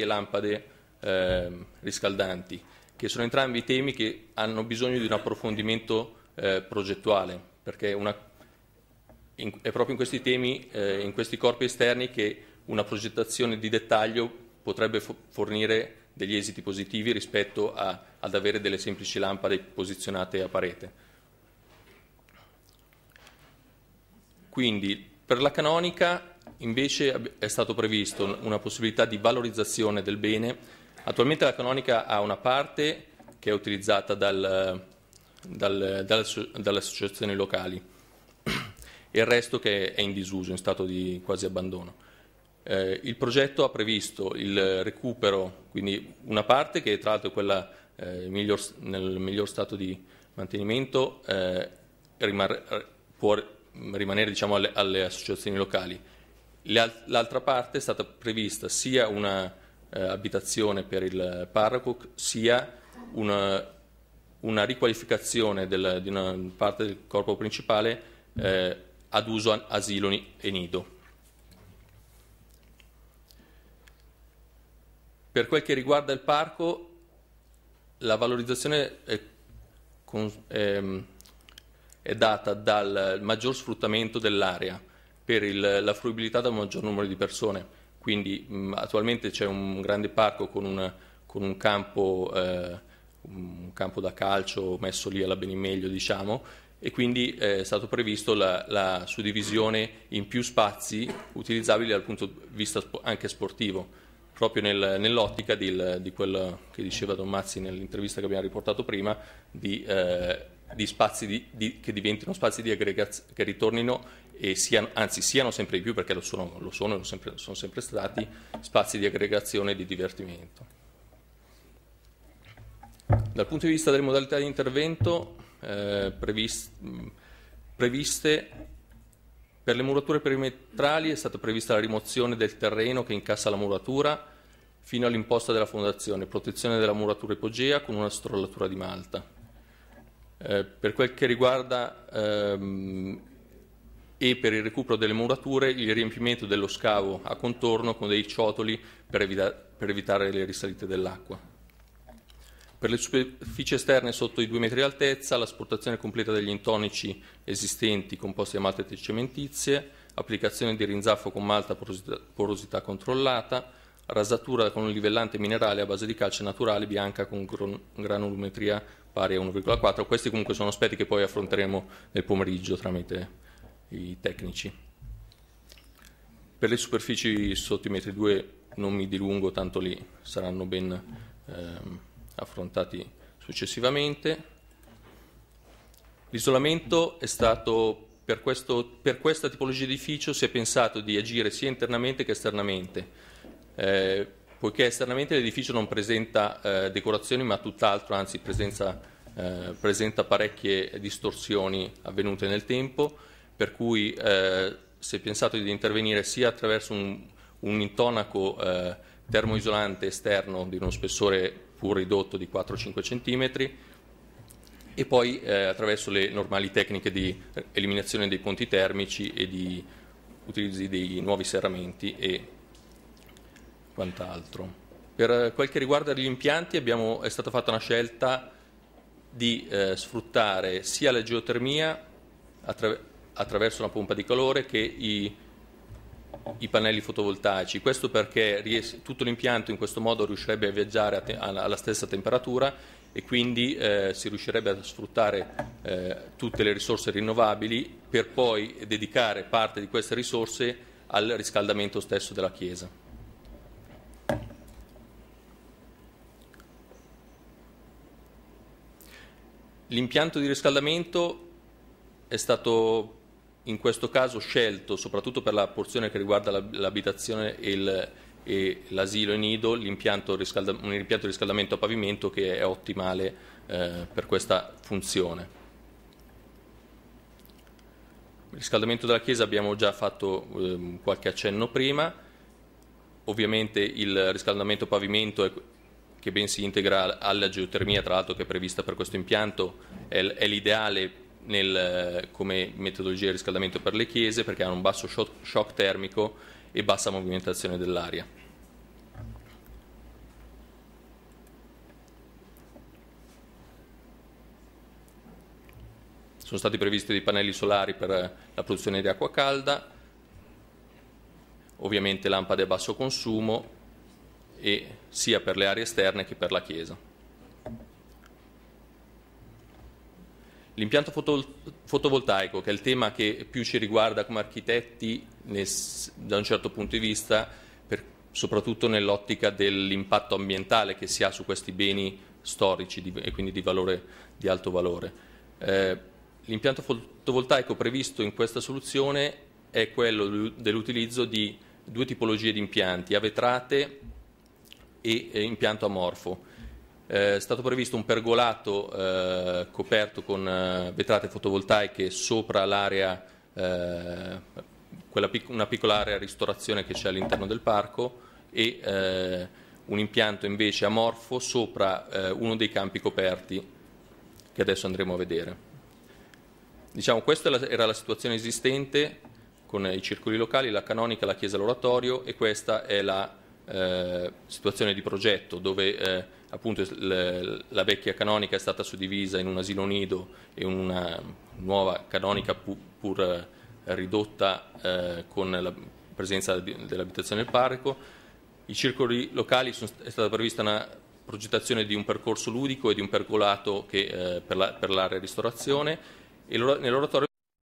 e lampade eh, riscaldanti, che sono entrambi temi che hanno bisogno di un approfondimento eh, progettuale, perché una, in, è proprio in questi temi, eh, in questi corpi esterni, che una progettazione di dettaglio potrebbe fo- fornire degli esiti positivi rispetto a, ad avere delle semplici lampade posizionate a parete. Quindi per la canonica Invece è stato previsto una possibilità di valorizzazione del bene. Attualmente la canonica ha una parte che è utilizzata dal, dal, dal, dalle associazioni locali e il resto che è in disuso, in stato di quasi abbandono. Eh, il progetto ha previsto il recupero, quindi una parte che tra l'altro è quella eh, miglior, nel miglior stato di mantenimento eh, rimar può rimanere diciamo, alle, alle associazioni locali L'altra parte è stata prevista sia un'abitazione eh, per il parroco sia una, una riqualificazione del, di una parte del corpo principale eh, ad uso asilo e nido. Per quel che riguarda il parco, la valorizzazione è, è, ehm, è data dal maggior sfruttamento dell'area per il, la fruibilità da un maggior numero di persone. Quindi mh, mm, attualmente c'è un grande parco con, una, con un, campo, eh, un, campo, da calcio messo lì alla benimeglio, diciamo, e quindi eh, è stato previsto la, la, suddivisione in più spazi utilizzabili dal punto di vista anche sportivo, proprio nel, nell'ottica di quello che diceva Don Mazzi nell'intervista che abbiamo riportato prima, di eh, di spazi di, di, che diventino spazi di aggregazione, che ritornino e siano, anzi siano sempre di più perché lo sono, lo sono e lo sempre, sono sempre stati, spazi di aggregazione e di divertimento. Dal punto di vista delle modalità di intervento eh, previst, previste per le murature perimetrali è stata prevista la rimozione del terreno che incassa la muratura fino all'imposta della fondazione, protezione della muratura ipogea con una strollatura di malta. Eh, per quel che riguarda ehm, e per il recupero delle murature il riempimento dello scavo a contorno con dei ciotoli per, evita per evitare le risalite dell'acqua. Per le superfici esterne sotto i 2 metri di altezza, l'asportazione completa degli intonici esistenti composti da malte e cementizie, applicazione di rinzaffo con malta porosità, porosità controllata, rasatura con un livellante minerale a base di calce naturale bianca con granulometria pari a 1,4. Questi comunque sono aspetti che poi affronteremo nel pomeriggio tramite i tecnici. Per le superfici sotto i metri 2 non mi dilungo, tanto lì saranno ben ehm, affrontati successivamente. L'isolamento è stato per, questo, per, questa tipologia di edificio si è pensato di agire sia internamente che esternamente. Eh, poiché esternamente l'edificio non presenta eh, decorazioni ma tutt'altro, anzi presenza, eh, presenta parecchie distorsioni avvenute nel tempo, per cui eh, si è pensato di intervenire sia attraverso un, un intonaco eh, termoisolante esterno di uno spessore pur ridotto di 4-5 cm e poi eh, attraverso le normali tecniche di eliminazione dei ponti termici e di utilizzi dei nuovi serramenti e quant'altro. Per eh, quel che riguarda gli impianti abbiamo, è stata fatta una scelta di eh, sfruttare sia la geotermia attra- attraverso una pompa di calore che i, i pannelli fotovoltaici. Questo perché ries- tutto l'impianto in questo modo riuscirebbe a viaggiare a te- alla stessa temperatura e quindi eh, si riuscirebbe a sfruttare eh, tutte le risorse rinnovabili per poi dedicare parte di queste risorse al riscaldamento stesso della Chiesa. L'impianto di riscaldamento è stato in questo caso scelto, soprattutto per la porzione che riguarda l'abitazione e, l'asilo e nido, un impianto di riscaldamento a pavimento che è ottimale eh, per questa funzione. Il riscaldamento della chiesa abbiamo già fatto eh, qualche accenno prima, ovviamente il riscaldamento pavimento è, che ben si integra alla geotermia, tra l'altro che è prevista per questo impianto, è, l'ideale nel, come metodologia di riscaldamento per le chiese perché hanno un basso shock termico e bassa movimentazione dell'aria. Sono stati previsti dei pannelli solari per la produzione di acqua calda, ovviamente lampade a basso consumo, e sia per le aree esterne che per la chiesa. L'impianto fotovoltaico, che è il tema che più ci riguarda come architetti nel, da un certo punto di vista, per, soprattutto nell'ottica dell'impatto ambientale che si ha su questi beni storici di, e quindi di, valore, di alto valore. Eh, l'impianto fotovoltaico previsto in questa soluzione è quello dell'utilizzo di due tipologie di impianti, a vetrate e impianto amorfo. Eh, è stato previsto un pergolato eh, coperto con eh, vetrate fotovoltaiche sopra l'area, eh, pic una piccola area ristorazione che c'è all'interno del parco e eh, un impianto invece amorfo sopra eh, uno dei campi coperti che adesso andremo a vedere. Diciamo, questa era la situazione esistente con i circoli locali, la canonica, la chiesa, l'oratorio e questa è la eh, situazione di progetto dove eh, appunto le, la vecchia canonica è stata suddivisa in un asilo nido e una nuova canonica pur, pur eh, ridotta eh, con la presenza dell'abitazione del parco. I circoli locali sono, è stata prevista una progettazione di un percorso ludico e di un pergolato che, eh, per, la, per l'area ristorazione e nell'oratorio